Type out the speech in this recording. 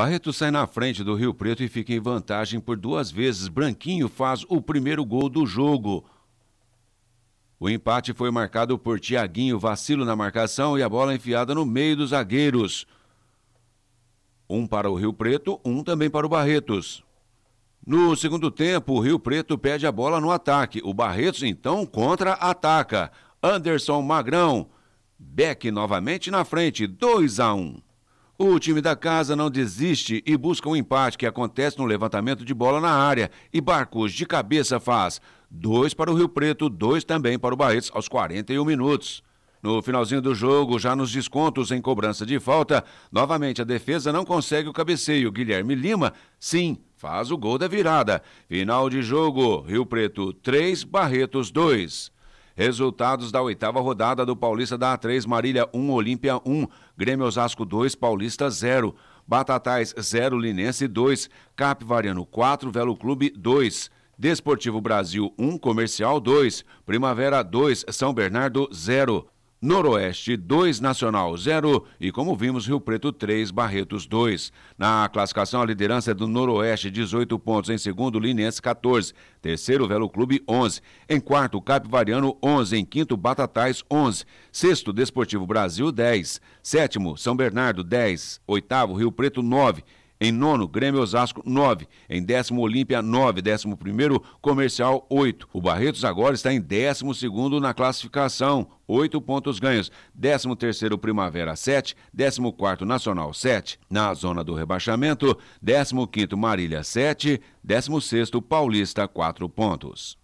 Barreto sai na frente do Rio Preto e fica em vantagem por duas vezes. Branquinho faz o primeiro gol do jogo. O empate foi marcado por Tiaguinho, vacilo na marcação e a bola enfiada no meio dos zagueiros. Um para o Rio Preto, um também para o Barretos. No segundo tempo, o Rio Preto pede a bola no ataque. O Barretos então contra-ataca. Anderson Magrão. Beck novamente na frente, 2 a 1. Um. O time da casa não desiste e busca um empate que acontece no levantamento de bola na área. E Barcos de cabeça faz dois para o Rio Preto, dois também para o Barretes aos 41 minutos. No finalzinho do jogo, já nos descontos em cobrança de falta, novamente a defesa não consegue o cabeceio. Guilherme Lima, sim, faz o gol da virada. Final de jogo: Rio Preto 3, Barretos 2. Resultados da oitava rodada do Paulista da A3, Marília 1, Olímpia 1, Grêmio Osasco 2, Paulista 0, Batatais 0, Linense 2, Capivariano 4, Velo Clube 2. Desportivo Brasil 1, Comercial 2, Primavera 2, São Bernardo 0. Noroeste 2, Nacional 0 e, como vimos, Rio Preto 3, Barretos 2. Na classificação, a liderança é do Noroeste, 18 pontos. Em segundo, Linense 14. Terceiro, Velo Clube 11. Em quarto, Capivariano 11. Em quinto, Batatais 11. Sexto, Desportivo Brasil 10. Sétimo, São Bernardo 10. Oitavo, Rio Preto 9. Em nono, Grêmio Osasco, 9. Em décimo, Olímpia, 9. Décimo primeiro, Comercial, 8. O Barretos agora está em décimo segundo na classificação, 8 pontos ganhos. Décimo terceiro Primavera 7, décimo quarto Nacional 7, na zona do rebaixamento, décimo quinto Marília 7, décimo sexto Paulista 4 pontos.